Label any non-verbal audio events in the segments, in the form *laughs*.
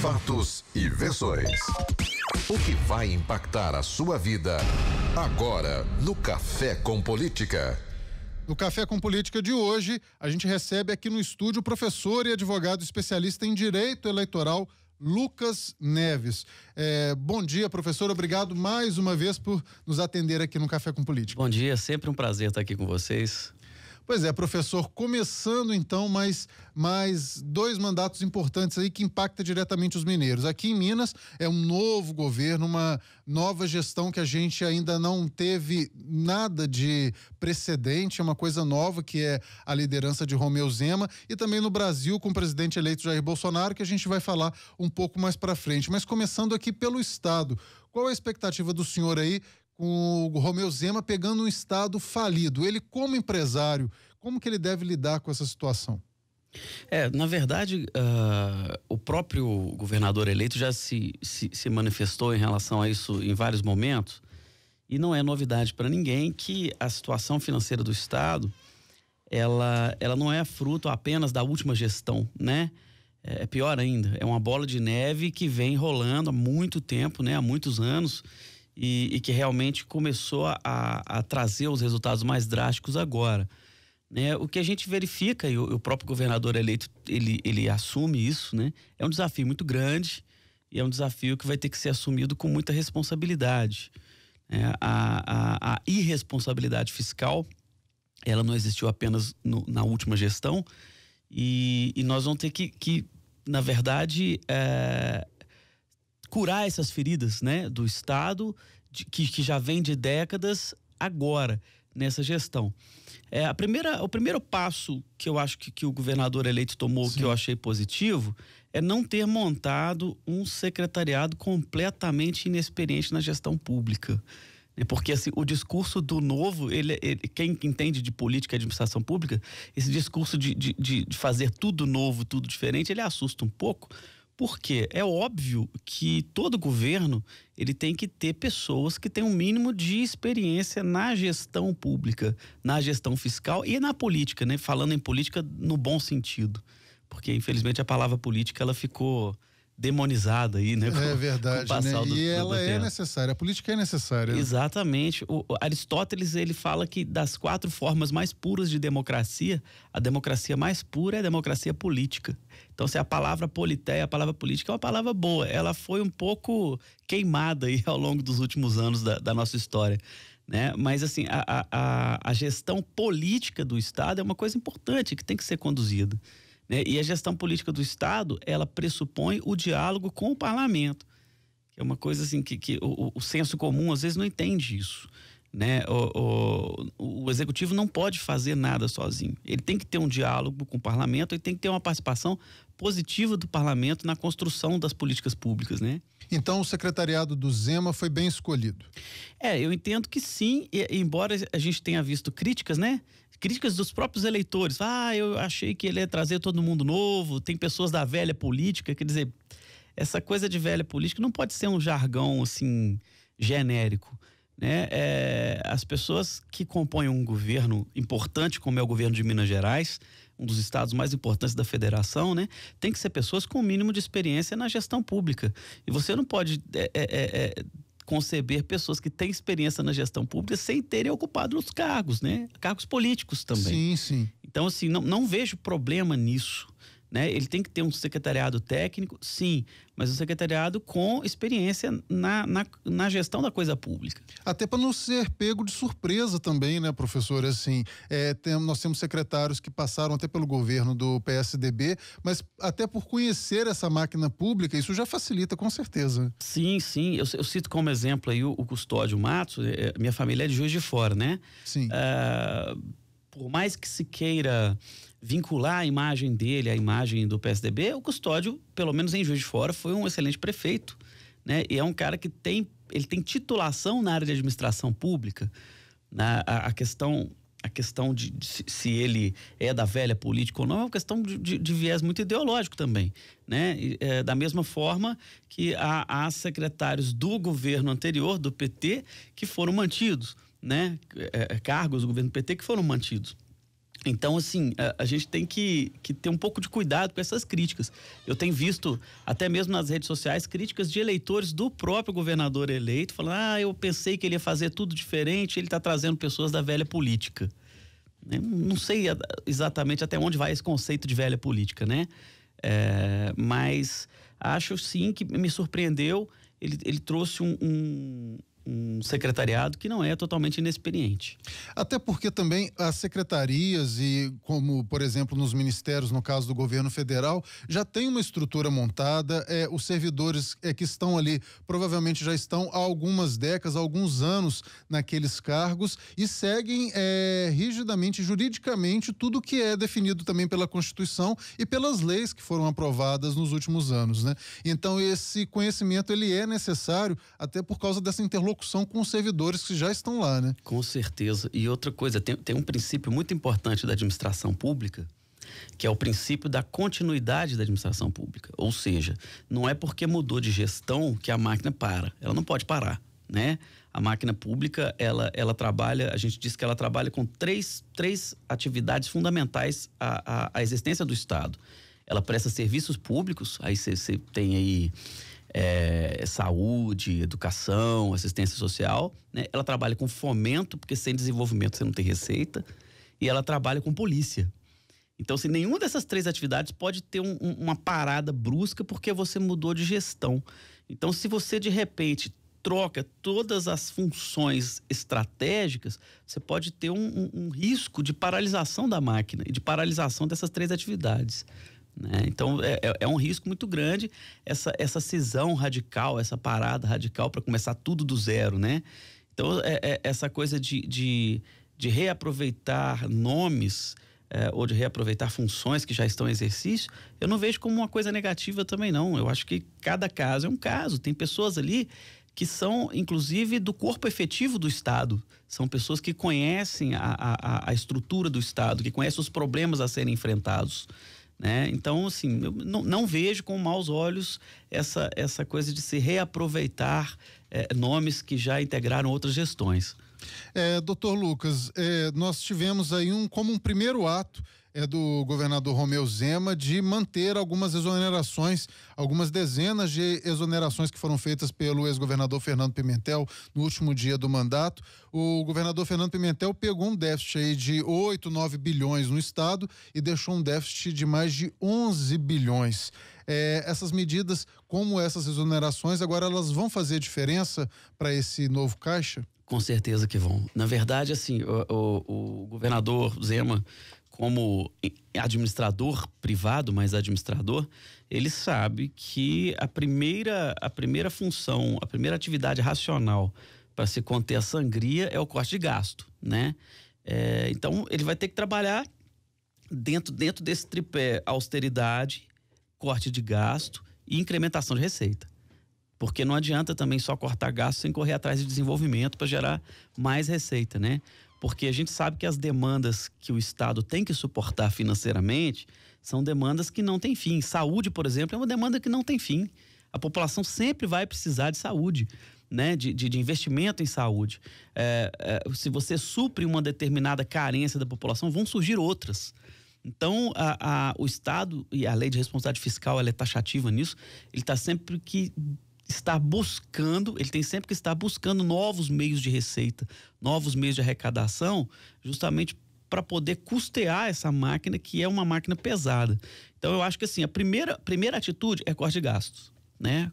Fatos e versões. O que vai impactar a sua vida agora no Café com Política. No Café com Política de hoje, a gente recebe aqui no estúdio o professor e advogado especialista em direito eleitoral, Lucas Neves. É, bom dia, professor. Obrigado mais uma vez por nos atender aqui no Café com Política. Bom dia, sempre um prazer estar aqui com vocês. Pois é, professor, começando então mais, mais dois mandatos importantes aí que impacta diretamente os mineiros. Aqui em Minas é um novo governo, uma nova gestão que a gente ainda não teve nada de precedente, é uma coisa nova que é a liderança de Romeu Zema e também no Brasil com o presidente eleito Jair Bolsonaro, que a gente vai falar um pouco mais para frente. Mas começando aqui pelo estado, qual a expectativa do senhor aí com o Romeu Zema pegando um estado falido. Ele, como empresário, como que ele deve lidar com essa situação? É, na verdade, uh, o próprio governador eleito já se, se, se, manifestou em relação a isso em vários momentos, e não é novidade para ninguém que a situação financeira do Estado ela, ela não é fruto apenas da última gestão, né? É, é pior ainda, é uma bola de neve que vem rolando há muito tempo, né? há muitos anos, e, e que realmente começou a, a, trazer os resultados mais drásticos agora. Né? O que a gente verifica, e o, o próprio governador eleito ele, ele assume isso, né? é um desafio muito grande e é um desafio que vai ter que ser assumido com muita responsabilidade. É, a, a, a, irresponsabilidade fiscal, ela não existiu apenas no, na última gestão e, e, nós vamos ter que, que na verdade, é, curar essas feridas né, do Estado, de, que, que já vem de décadas, agora, nessa gestão. É, a primeira, o primeiro passo que eu acho que, que o governador eleito tomou, Sim. que eu achei positivo, é não ter montado um secretariado completamente inexperiente na gestão pública. Né, porque assim, o discurso do novo, ele, ele, quem entende de política e administração pública, esse discurso de, de, de fazer tudo novo, tudo diferente, ele assusta um pouco, porque é óbvio que todo governo ele tem que ter pessoas que têm um mínimo de experiência na gestão pública, na gestão fiscal e na política, né? Falando em política no bom sentido, porque infelizmente a palavra política ela ficou demonizada aí, né? É *laughs* com, é verdade, né? Do, e ela do é necessária, a política é necessária. Exatamente. O Aristóteles, ele fala que das quatro formas mais puras de democracia, a democracia mais pura é a democracia política. Então, se a palavra politéia, a palavra política é uma palavra boa, ela foi um pouco queimada aí *laughs* ao longo dos últimos anos da, da nossa história. Né? Mas assim, a, a, a gestão política do Estado é uma coisa importante que tem que ser conduzida. Né? E a gestão política do Estado, ela pressupõe o diálogo com o parlamento, que é uma coisa assim que, que o, o senso comum às vezes não entende isso. Né? O, o, o, executivo não pode fazer nada sozinho. Ele tem que ter um diálogo com o parlamento, e tem que ter uma participação positiva do parlamento na construção das políticas públicas, né? Então o secretariado do Zema foi bem escolhido. É, eu entendo que sim, e, embora a gente tenha visto críticas, né? críticas dos próprios eleitores. Ah, eu achei que ele ia trazer todo mundo novo, tem pessoas da velha política, quer dizer, essa coisa de velha política não pode ser um jargão assim genérico. Né? É, as pessoas que compõem um governo importante, como é o governo de Minas Gerais, um dos estados mais importantes da federação, né? tem que ser pessoas com o mínimo de experiência na gestão pública. E você não pode é, é, é, é conceber pessoas que têm experiência na gestão pública sem terem ocupado os cargos, né? Cargos políticos também. Sim, sim. Então, assim, não, não vejo problema nisso. Né? Ele tem que ter um secretariado técnico, sim, mas um secretariado com experiência na, na, na gestão da coisa pública. Até para não ser pego de surpresa também, né, professor? Assim, é, tem, nós temos secretários que passaram até pelo governo do PSDB, mas até por conhecer essa máquina pública, isso já facilita com certeza. Sim, sim. Eu, eu cito como exemplo aí o, o Custódio Matos, é, minha família é de Juiz de Fora, né? Sim. Ah, por mais que se queira vincular a imagem dele à imagem do PSDB, o Custódio, pelo menos em Juiz de Fora, foi um excelente prefeito, né? E é um cara que tem, ele tem titulação na área de administração pública, na né? a, a questão a questão de, de, se ele é da velha política ou não é uma questão de, de, de viés muito ideológico também, né? E, é, da mesma forma que há, há secretários do governo anterior, do PT, que foram mantidos né, é, é, cargos do governo PT que foram mantidos. Então, assim, a, a gente tem que, que ter um pouco de cuidado com essas críticas. Eu tenho visto, até mesmo nas redes sociais, críticas de eleitores do próprio governador eleito, falando: ah, eu pensei que ele ia fazer tudo diferente, ele está trazendo pessoas da velha política. Eu né, não sei exatamente até onde vai esse conceito de velha política, né? É, mas acho sim que me surpreendeu. Ele, ele trouxe um, um, um secretariado que não é totalmente inexperiente. Até porque também as secretarias e como, por exemplo, nos ministérios, no caso do governo federal, já tem uma estrutura montada, é, os servidores é, que estão ali provavelmente já estão há algumas décadas, alguns anos naqueles cargos e seguem é, rigidamente, juridicamente, tudo que é definido também pela Constituição e pelas leis que foram aprovadas nos últimos anos, né? Então esse conhecimento ele é necessário até por causa dessa interlocução interlocução com os servidores que já estão lá, né? Com certeza. E outra coisa, tem, tem um princípio muito importante da administração pública, que é o princípio da continuidade da administração pública. Ou seja, não é porque mudou de gestão que a máquina para. Ela não pode parar, né? A máquina pública, ela, ela trabalha, a gente diz que ela trabalha com três, três atividades fundamentais à, à, à existência do Estado. Ela presta serviços públicos, aí você tem aí é, saúde, educação, assistência social. Né? Ela trabalha com fomento, porque sem desenvolvimento você não tem receita. E ela trabalha com polícia. Então, se assim, nenhuma dessas três atividades pode ter um, uma parada brusca porque você mudou de gestão. Então, se você de repente troca todas as funções estratégicas, você pode ter um, um, um risco de paralisação da máquina e de paralisação dessas três atividades. Né? Então é, é, é, um risco muito grande essa, essa cisão radical, essa parada radical para começar tudo do zero, né? Então é, é essa coisa de, de, de reaproveitar nomes é, ou de reaproveitar funções que já estão em exercício, eu não vejo como uma coisa negativa também, não. Eu acho que cada caso é um caso. Tem pessoas ali que são, inclusive, do corpo efetivo do Estado. São pessoas que conhecem a, a, a estrutura do Estado, que conhecem os problemas a serem enfrentados. Né? Então, assim, eu não, não vejo com maus olhos essa, essa coisa de se reaproveitar é, nomes que já integraram outras gestões. É, doutor Lucas, é, nós tivemos aí um como um primeiro ato é do governador Romeu Zema de manter algumas exonerações, algumas dezenas de exonerações que foram feitas pelo ex-governador Fernando Pimentel no último dia do mandato. O governador Fernando Pimentel pegou um déficit aí de 8, 9 bilhões no estado e deixou um déficit de mais de 11 bilhões. É, essas medidas, como essas exonerações, agora elas vão fazer diferença para esse novo caixa? Com certeza que vão. Na verdade, assim, o, o, o governador Zema como administrador privado, mas administrador, ele sabe que a primeira, a primeira função, a primeira atividade racional para se conter a sangria é o corte de gasto, né? É, então ele vai ter que trabalhar dentro, dentro desse tripé austeridade, corte de gasto e incrementação de receita. Porque não adianta também só cortar gasto sem correr atrás de desenvolvimento para gerar mais receita, né? porque a gente sabe que as demandas que o Estado tem que suportar financeiramente são demandas que não têm fim. Saúde, por exemplo, é uma demanda que não tem fim. A população sempre vai precisar de saúde, né? de, de, de investimento em saúde. É, é, se você supre uma determinada carência da população, vão surgir outras. Então, a, a, o Estado e a lei de responsabilidade fiscal ela é taxativa nisso, ele está sempre que estar buscando, ele tem sempre que estar buscando novos meios de receita, novos meios de arrecadação, justamente para poder custear essa máquina que é uma máquina pesada. Então eu acho que assim, a primeira, primeira atitude é corte de gastos, né?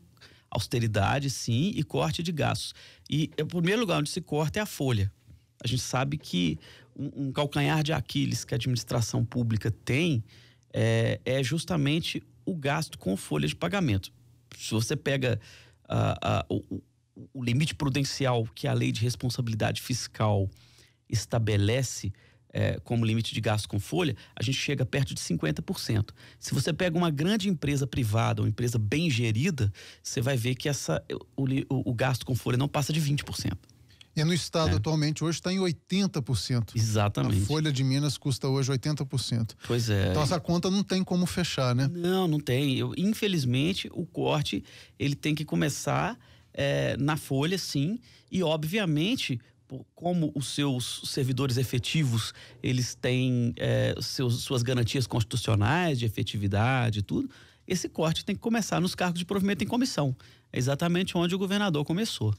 Austeridade, sim, e corte de gastos. E o primeiro lugar onde se corta é a folha. A gente sabe que um, um calcanhar de Aquiles que a administração pública tem é, é justamente o gasto com folha de pagamento. Se você pega uh, o, o, limite prudencial que a lei de responsabilidade fiscal estabelece é, como limite de gasto com folha, a gente chega perto de 50%. Se você pega uma grande empresa privada, uma empresa bem gerida, você vai ver que essa, o, o, o gasto com folha não passa de 20%. E no estado é. atualmente hoje está em 80%. Exatamente. A folha de Minas custa hoje 80%. Pois é. Então essa conta não tem como fechar, né? Não, não tem. Eu, infelizmente o corte ele tem que começar é, na folha, sim. E obviamente como os seus servidores efetivos eles têm é, seus, suas garantias constitucionais de efetividade e tudo, esse corte tem que começar nos cargos de provimento em comissão. É exatamente onde o governador começou,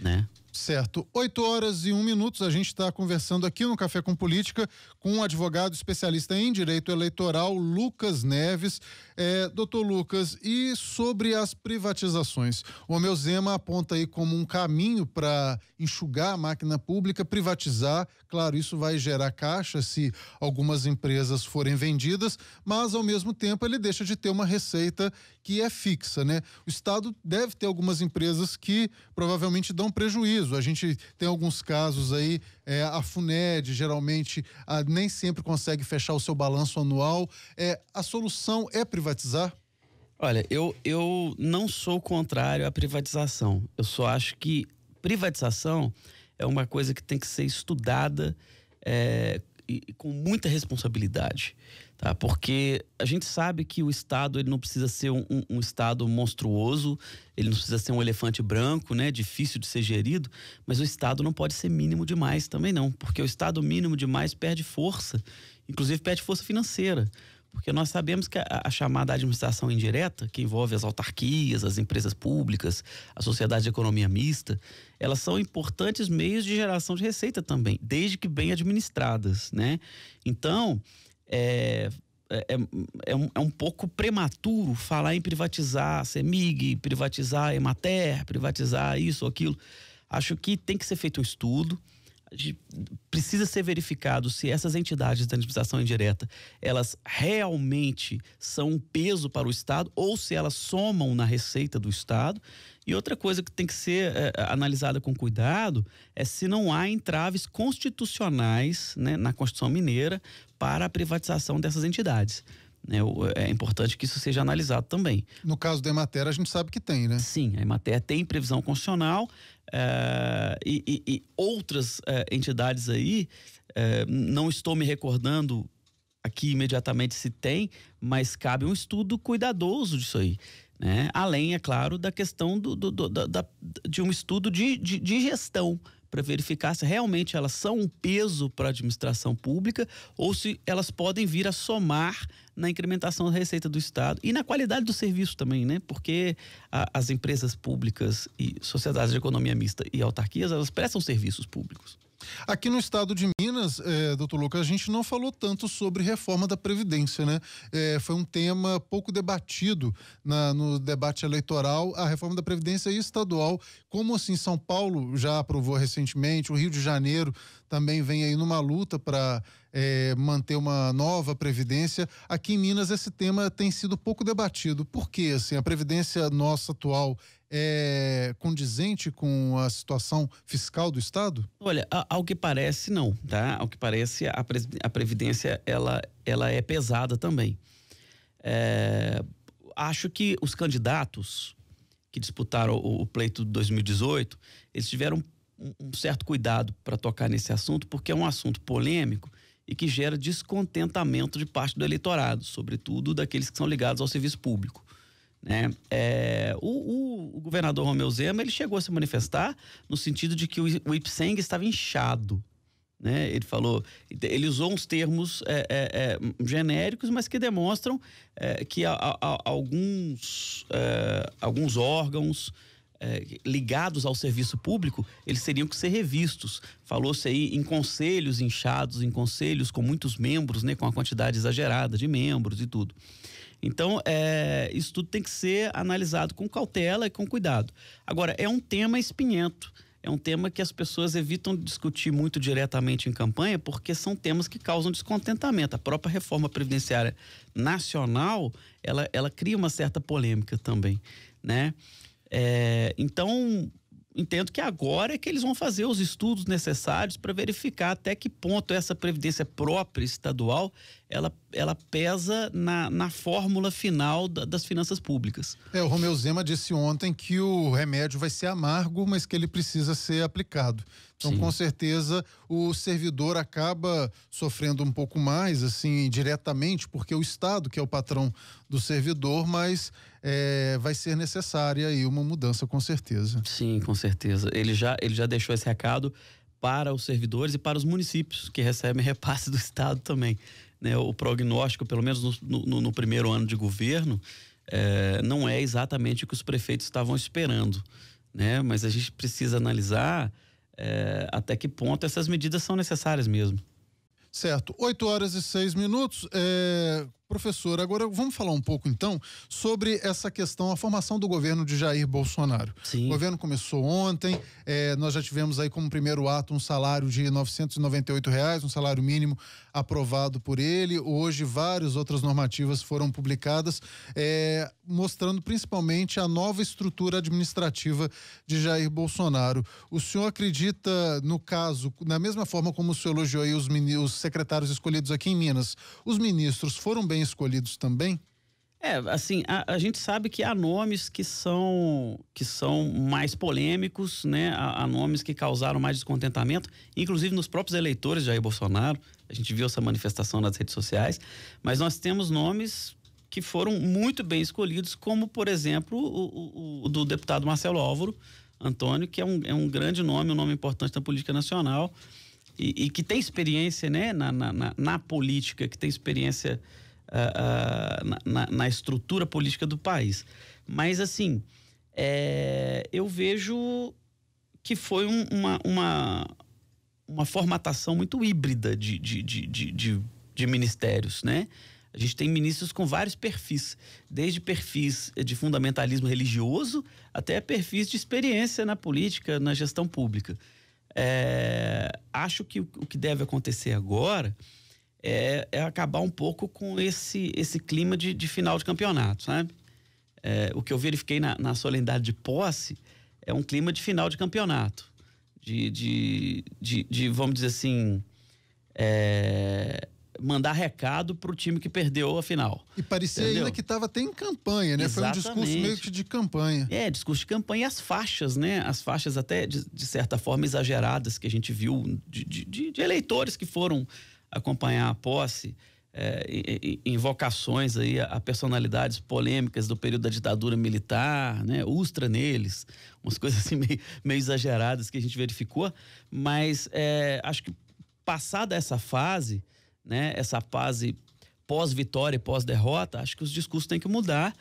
né? Certo. oito horas e um minutos, a gente está conversando aqui no Café com Política com um advogado especialista em direito eleitoral, Lucas Neves. É, doutor Lucas, e sobre as privatizações? O Romeu Zema aponta aí como um caminho para enxugar a máquina pública, privatizar. Claro, isso vai gerar caixa se algumas empresas forem vendidas, mas ao mesmo tempo ele deixa de ter uma receita que é fixa, né? O Estado deve ter algumas empresas que provavelmente dão prejuízo a gente tem alguns casos aí, é, a FUNED geralmente a, nem sempre consegue fechar o seu balanço anual. É, a solução é privatizar? Olha, eu, eu não sou contrário à privatização. Eu só acho que privatização é uma coisa que tem que ser estudada é, e, com muita responsabilidade tá? Porque a gente sabe que o Estado ele não precisa ser um, um, Estado monstruoso, ele não precisa ser um elefante branco, né? Difícil de ser gerido, mas o Estado não pode ser mínimo demais também não, porque o Estado mínimo demais perde força, inclusive perde força financeira. Porque nós sabemos que a, a chamada administração indireta, que envolve as autarquias, as empresas públicas, a sociedade de economia mista, elas são importantes meios de geração de receita também, desde que bem administradas, né? Então, é, é, é, é, um, é um pouco prematuro falar em privatizar a CEMIG, privatizar a Emater, privatizar isso, ou aquilo. Acho que tem que ser feito o um estudo precisa ser verificado se essas entidades da administração indireta elas realmente são um peso para o Estado ou se elas somam na receita do Estado. E outra coisa que tem que ser é, analisada com cuidado é se não há entraves constitucionais né, na Constituição Mineira para a privatização dessas entidades. Né? É, é importante que isso seja analisado também. No caso da Emater, a gente sabe que tem, né? Sim, a Emater tem previsão constitucional é, e, e, e, outras é, entidades aí, não estou me recordando aqui imediatamente se tem, mas cabe um estudo cuidadoso disso aí. Né? Além, é claro, da questão do, do, do da, da, de um estudo de, de, de gestão para verificar se realmente elas são um peso para a administração pública ou se elas podem vir a somar na incrementação da receita do Estado e na qualidade do serviço também, né? Porque a, as empresas públicas e sociedades de economia mista e autarquias, elas prestam serviços públicos. Aqui no estado de Minas, é, doutor Lucas, a gente não falou tanto sobre reforma da Previdência, né? É, foi um tema pouco debatido na, no debate eleitoral, a reforma da Previdência estadual. Como assim, São Paulo já aprovou recentemente, o Rio de Janeiro também vem aí numa luta para é, manter uma nova Previdência. Aqui em Minas, esse tema tem sido pouco debatido. Por quê? Assim, a Previdência nossa atual é condizente com a situação fiscal do Estado? Olha, ao que parece, não, tá? Ao que parece, a, pre a Previdência, ela, ela é pesada também. É, acho que os candidatos que disputaram o, o pleito de 2018, eles tiveram um, um certo cuidado para tocar nesse assunto, porque é um assunto polêmico e que gera descontentamento de parte do eleitorado, sobretudo daqueles que são ligados ao serviço público. Né? É, o, o, o, governador Romeu Zema ele chegou a se manifestar no sentido de que o, o Ipseng estava inchado. Né? Ele falou, ele usou uns termos é, é, é genéricos, mas que demonstram é, que a, a, alguns, é, alguns órgãos ligados ao serviço público, eles teriam que ser revistos. Falou-se aí em conselhos inchados, em conselhos com muitos membros, né, com a quantidade exagerada de membros e tudo. Então, é, isso tudo tem que ser analisado com cautela e com cuidado. Agora, é um tema espinhento. É um tema que as pessoas evitam discutir muito diretamente em campanha, porque são temas que causam descontentamento. A própria reforma previdenciária nacional, ela, ela cria uma certa polêmica também, né? É, então, entendo que agora é que eles vão fazer os estudos necessários para verificar até que ponto essa previdência própria estadual ela, ela pesa na, na fórmula final da, das finanças públicas. É, o Romeu Zema disse ontem que o remédio vai ser amargo, mas que ele precisa ser aplicado. Então, Sim. com certeza, o servidor acaba sofrendo um pouco mais, assim, diretamente, porque o Estado, que é o patrão do servidor, mas é, vai ser necessária aí uma mudança, com certeza. Sim, com certeza. Ele já, ele já deixou esse recado para os servidores e para os municípios, que recebem *laughs* repasse do Estado também. Né? O prognóstico, pelo menos no, no, no primeiro ano de governo, é, não é exatamente o que os prefeitos estavam esperando. Né? Mas a gente precisa analisar é, até que ponto essas medidas são necessárias mesmo. Certo. 8 horas e 6 minutos. É, Professor, agora vamos falar um pouco então sobre essa questão, a formação do governo de Jair Bolsonaro. Sim. O governo começou ontem, é, nós já tivemos aí como primeiro ato um salário de R$ reais, um salário mínimo aprovado por ele. Hoje, várias outras normativas foram publicadas, é, mostrando principalmente a nova estrutura administrativa de Jair Bolsonaro. O senhor acredita, no caso, na mesma forma como o senhor elogiou aí os, os secretários escolhidos aqui em Minas, os ministros foram bem bem escolhidos também? É, assim, a, a, gente sabe que há nomes que são que são mais polêmicos, né? Há, há, nomes que causaram mais descontentamento, inclusive nos próprios eleitores de Jair Bolsonaro. A gente viu essa manifestação nas redes sociais, mas nós temos nomes que foram muito bem escolhidos, como, por exemplo, o, o, o do deputado Marcelo Álvaro Antônio, que é um, é um grande nome, um nome importante na política nacional e, e que tem experiência, né, na, na, na, na política, que tem experiência uh, na, na, estrutura política do país. Mas, assim, é, eu vejo que foi um, uma, uma, uma formatação muito híbrida de, de, de, de, de, de ministérios, né? A gente tem ministros com vários perfis, desde perfis de fundamentalismo religioso até perfis de experiência na política, na gestão pública. É, acho que o que deve acontecer agora é, é acabar um pouco com esse, esse clima de, de final de campeonato, sabe? É, o que eu verifiquei na, na solenidade de posse é um clima de final de campeonato. De, de, de, de vamos dizer assim, é, mandar recado para o time que perdeu a final. E parecia entendeu? ainda que estava até em campanha, né? Exatamente. Foi um discurso meio que de campanha. É, discurso de campanha e as faixas, né? As faixas até, de, de certa forma, exageradas que a gente viu de, de, de eleitores que foram acompanhar a posse, é, invocações aí a personalidades polêmicas do período da ditadura militar, né? Ustra neles, umas *laughs* coisas assim meio, meio exageradas que a gente verificou, mas é, acho que passada essa fase, né? Essa fase pós-vitória e pós-derrota, acho que os discursos têm que mudar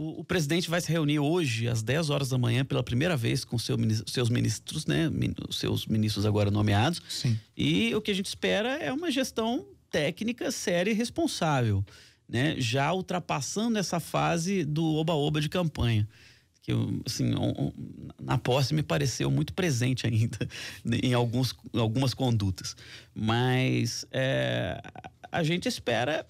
o, o, presidente vai se reunir hoje, às 10 horas da manhã, pela primeira vez, com seu, seus ministros, né? Seus ministros agora nomeados. Sim. E o que a gente espera é uma gestão técnica séria e responsável, né? Já ultrapassando essa fase do oba-oba de campanha que assim, na posse me pareceu muito presente ainda *laughs* em alguns, algumas condutas. Mas é, a gente espera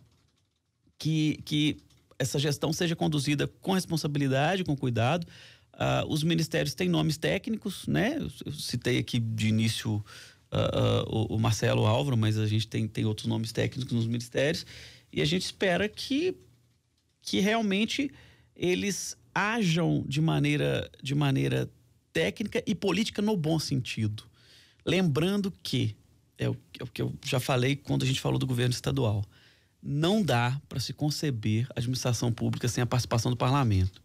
que, que essa gestão seja conduzida com responsabilidade, com cuidado. Uh, os ministérios têm nomes técnicos, né? Eu citei aqui de início uh, uh, o, o, Marcelo Álvaro, mas a gente tem, tem outros nomes técnicos nos ministérios. E a gente espera que, que realmente eles ajam de maneira, de maneira técnica e política no bom sentido. Lembrando que, é o, é o que eu já falei quando a gente falou do governo estadual, não dá para se conceber a administração pública sem a participação do parlamento.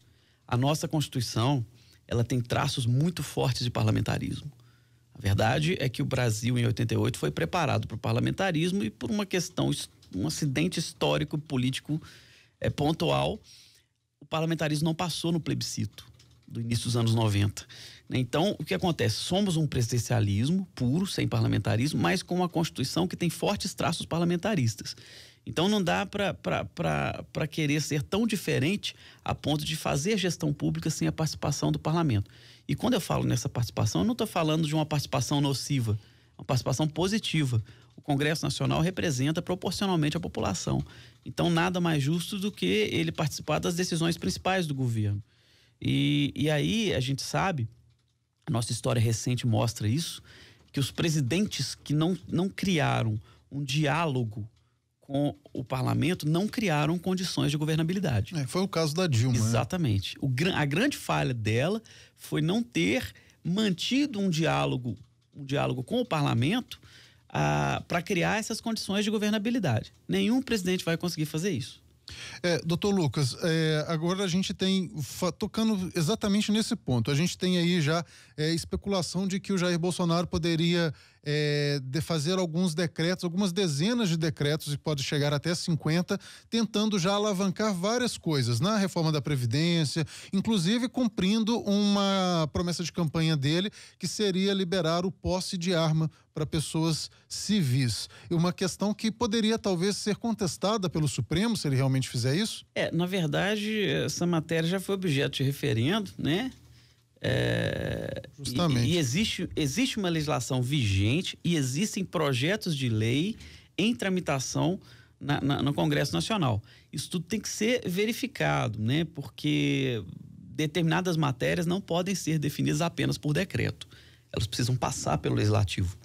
A nossa Constituição, ela tem traços muito fortes de parlamentarismo. A verdade é que o Brasil, em 88, foi preparado para o parlamentarismo e por uma questão, um acidente histórico, político é, pontual, o parlamentarismo não passou no plebiscito do início dos anos 90. Né? Então, o que acontece? Somos um presidencialismo puro, sem parlamentarismo, mas com uma Constituição que tem fortes traços parlamentaristas. Então não dá para querer ser tão diferente a ponto de fazer gestão pública sem a participação do parlamento. E quando eu falo nessa participação, eu não estou falando de uma participação nociva, é uma participação positiva. O Congresso Nacional representa proporcionalmente a população. Então nada mais justo do que ele participar das decisões principais do governo. E, e aí a gente sabe, a nossa história recente mostra isso, que os presidentes que não, não criaram um diálogo com o parlamento não criaram condições de governabilidade. É, foi o caso da Dilma. Né? Exatamente. O, a grande falha dela foi não ter mantido um diálogo, um diálogo com o parlamento ah, para criar essas condições de governabilidade. Nenhum presidente vai conseguir fazer isso. É, doutor Lucas, é, agora a gente tem, tocando exatamente nesse ponto, a gente tem aí já é, especulação de que o Jair Bolsonaro poderia é, de fazer alguns decretos, algumas dezenas de decretos, e pode chegar até 50, tentando já alavancar várias coisas na né? reforma da Previdência, inclusive cumprindo uma promessa de campanha dele, que seria liberar o posse de arma para pessoas civis. E uma questão que poderia talvez ser contestada pelo Supremo, se ele realmente fizer isso? É, na verdade, essa matéria já foi objeto de referendo, né? É, Justamente. E, e existe, existe uma legislação vigente e existem projetos de lei em tramitação na, na, no Congresso Nacional. Isso tudo tem que ser verificado, né? Porque determinadas matérias não podem ser definidas apenas por decreto. Elas precisam passar pelo legislativo.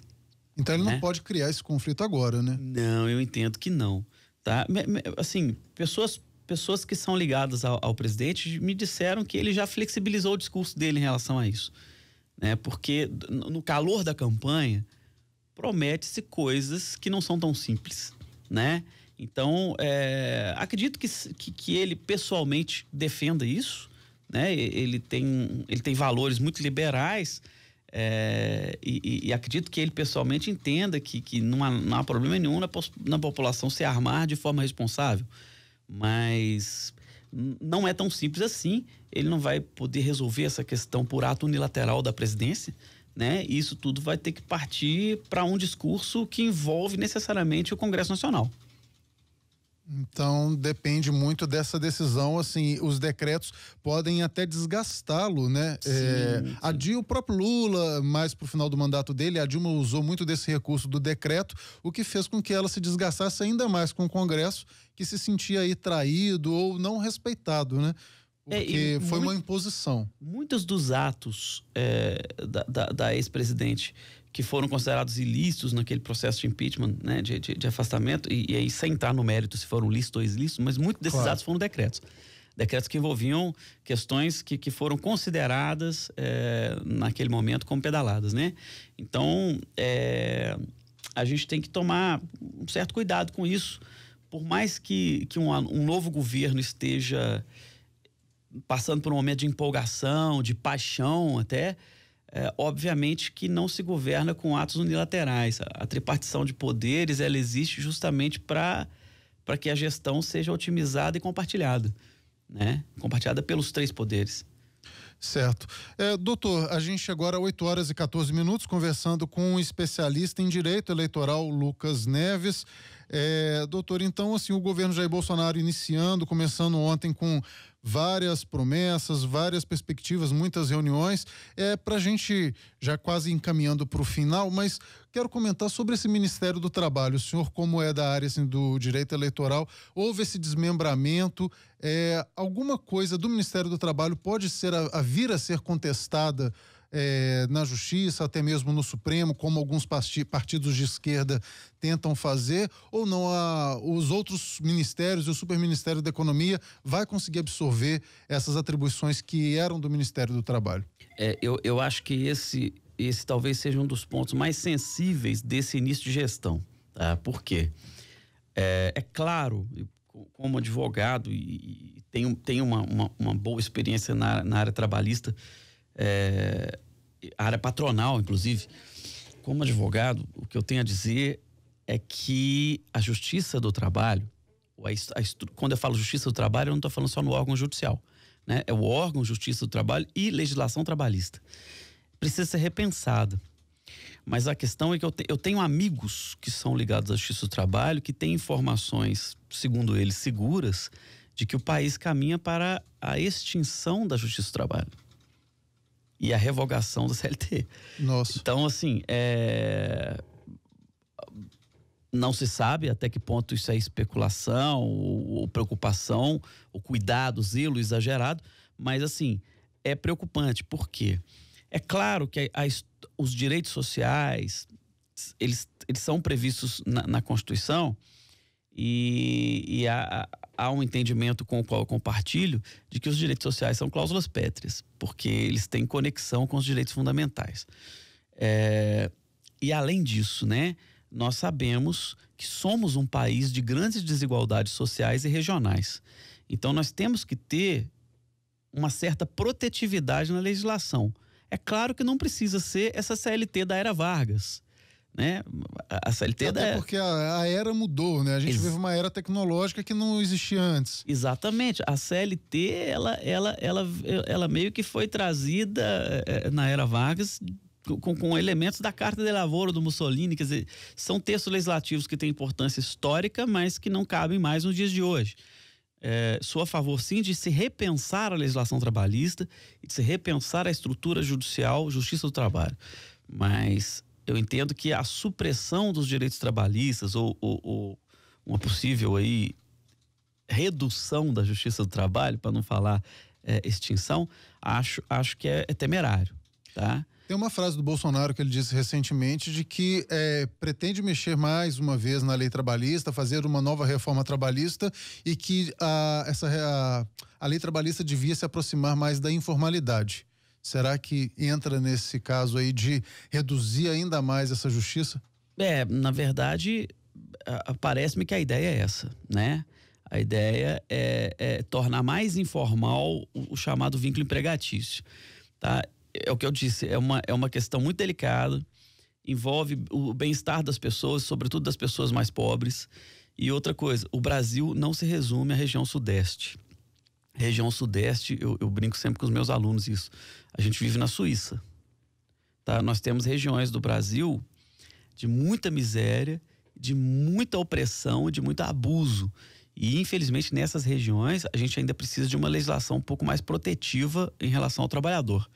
Então ele né? não pode criar esse conflito agora, né? Não, eu entendo que não, tá? Assim, pessoas pessoas que são ligadas ao, ao, presidente me disseram que ele já flexibilizou o discurso dele em relação a isso. Né? Porque no calor da campanha, promete-se coisas que não são tão simples. Né? Então, é, acredito que, que, que, ele pessoalmente defenda isso. Né? Ele, tem, ele tem valores muito liberais. É, e, e, acredito que ele pessoalmente entenda que, que não, há, não há problema nenhum na, na população se armar de forma responsável mas não é tão simples assim. Ele não vai poder resolver essa questão por ato unilateral da presidência, né? Isso tudo vai ter que partir para um discurso que envolve necessariamente o Congresso Nacional. Então depende muito dessa decisão, assim, os decretos podem até desgastá-lo, né? Sim, é, sim. o próprio Lula, mais pro final do mandato dele, a Dilma usou muito desse recurso do decreto, o que fez com que ela se desgastasse ainda mais com o Congresso, que se sentia aí traído ou não respeitado, né? É, Porque é, foi muito, uma imposição. Muitos dos atos é, da, da, da ex-presidente que foram considerados ilícitos naquele processo de impeachment, né, de, de, de afastamento, e, e, aí sem entrar no mérito se foram lícitos ou ilícitos, mas muitos desses claro. atos foram decretos. Decretos que envolviam questões que, que foram consideradas é, naquele momento como pedaladas, né? Então, é, a gente tem que tomar um certo cuidado com isso. Por mais que, que um, um novo governo esteja passando por um momento de empolgação, de paixão até, é, obviamente que não se governa com atos unilaterais. A, a tripartição de poderes ela existe justamente para que a gestão seja otimizada e compartilhada, né? Compartilhada pelos três poderes. Certo. É, doutor, a gente agora, 8 horas e 14 minutos, conversando com um especialista em direito eleitoral, Lucas Neves. É, doutor, então, assim, o governo Jair Bolsonaro iniciando, começando ontem com várias promessas, várias perspectivas, muitas reuniões. É para a gente já quase encaminhando para o final, mas quero comentar sobre esse Ministério do Trabalho. O senhor, como é da área assim, do direito eleitoral, houve esse desmembramento? É, alguma coisa do Ministério do Trabalho pode ser a, a vir a ser contestada? é, na Justiça, até mesmo no Supremo, como alguns partidos de esquerda tentam fazer, ou não a, os outros ministérios e o Superministério da Economia vai conseguir absorver essas atribuições que eram do Ministério do Trabalho? É, eu, eu acho que esse, esse talvez seja um dos pontos mais sensíveis desse início de gestão. Tá? Por quê? É, é claro, como advogado e, e tenho, tenho uma, uma, uma boa experiência na, na área trabalhista, é, a área patronal, inclusive. Como advogado, o que eu tenho a dizer é que a justiça do trabalho, a, a, quando eu falo justiça do trabalho, eu não estou falando só no órgão judicial. Né? É o órgão justiça do trabalho e legislação trabalhista. Precisa ser repensada. Mas a questão é que eu, te, eu tenho amigos que são ligados à justiça do trabalho, que têm informações, segundo eles, seguras, de que o país caminha para a extinção da justiça do trabalho e a revogação do CLT. Nossa. Então, assim, é... não se sabe até que ponto isso é especulação ou, preocupação, o cuidado, zelo exagerado, mas, assim, é preocupante. Por quê? É claro que a, a, os direitos sociais, eles, eles são previstos na, na Constituição, e, e a, há um entendimento com o qual eu compartilho de que os direitos sociais são cláusulas pétreas, porque eles têm conexão com os direitos fundamentais. É, e além disso, né, nós sabemos que somos um país de grandes desigualdades sociais e regionais. Então nós temos que ter uma certa protetividade na legislação. É claro que não precisa ser essa CLT da era Vargas né? A CLT Até da... porque a, a, era mudou, né? A gente Ex... vive uma era tecnológica que não existia antes. Exatamente. A CLT, ela, ela, ela, ela meio que foi trazida eh, eh, na era Vargas com, com, elementos da Carta de Lavoro do Mussolini, quer dizer, são textos legislativos que têm importância histórica, mas que não cabem mais nos dias de hoje. É, sou a favor, sim, de se repensar a legislação trabalhista e de se repensar a estrutura judicial, justiça do trabalho. Mas eu entendo que a supressão dos direitos trabalhistas ou, ou, ou uma possível aí redução da justiça do trabalho, para não falar é, extinção, acho, acho que é, é, temerário, tá? Tem uma frase do Bolsonaro que ele disse recentemente de que é, pretende mexer mais uma vez na lei trabalhista, fazer uma nova reforma trabalhista e que a, essa, a, a lei trabalhista devia se aproximar mais da informalidade. Será que entra nesse caso aí de reduzir ainda mais essa justiça? É, na verdade, parece-me que a ideia é essa, né? A ideia é, é tornar mais informal o, o chamado vínculo empregatício, tá? É o que eu disse, é uma, é uma questão muito delicada, envolve o bem-estar das pessoas, sobretudo das pessoas mais pobres. E outra coisa, o Brasil não se resume à região sudeste região sudeste, eu, eu brinco sempre com os meus alunos isso. A gente vive na Suíça. Tá? Nós temos regiões do Brasil de muita miséria, de muita opressão, de muito abuso. E, infelizmente, nessas regiões, a gente ainda precisa de uma legislação um pouco mais protetiva em relação ao trabalhador.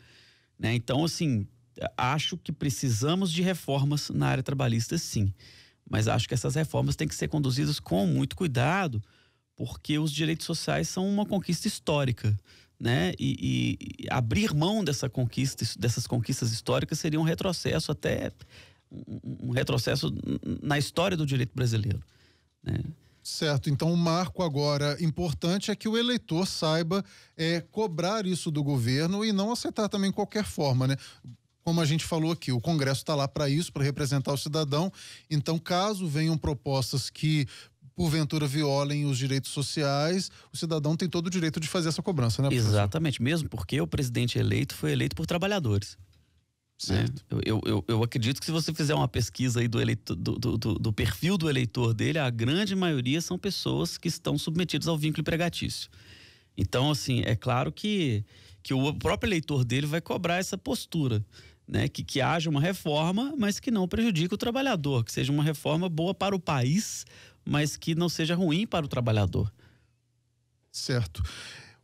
Né? Então, assim, acho que precisamos de reformas na área trabalhista, sim. Mas acho que essas reformas têm que ser conduzidas com muito cuidado, porque os direitos sociais são uma conquista histórica. Né? E, e abrir mão dessa conquista, dessas conquistas históricas seria um retrocesso até um retrocesso na história do direito brasileiro. Né? Certo, então o marco agora importante é que o eleitor saiba é, cobrar isso do governo e não aceitar também qualquer forma, né? Como a gente falou aqui, o Congresso está lá para isso, para representar o cidadão. Então, caso venham propostas que porventura violem os direitos sociais, o cidadão tem todo o direito de fazer essa cobrança, né? Professor? Exatamente, mesmo porque o presidente eleito foi eleito por trabalhadores. Né? Certo. Né? Eu, eu, eu, acredito que se você fizer uma pesquisa aí do, eleito, do, do, do, perfil do eleitor dele, a grande maioria são pessoas que estão submetidas ao vínculo empregatício. Então, assim, é claro que, que o próprio eleitor dele vai cobrar essa postura. Né, que, que haja uma reforma, mas que não prejudique o trabalhador, que seja uma reforma boa para o país, mas que não seja ruim para o trabalhador. Certo.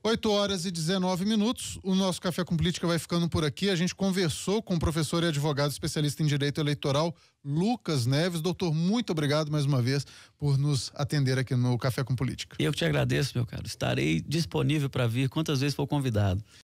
8 horas e 19 minutos. O nosso Café com Política vai ficando por aqui. A gente conversou com o professor e advogado especialista em direito eleitoral, Lucas Neves. Doutor, muito obrigado mais uma vez por nos atender aqui no Café com Política. Eu te agradeço, meu caro. Estarei disponível para vir quantas vezes for convidado.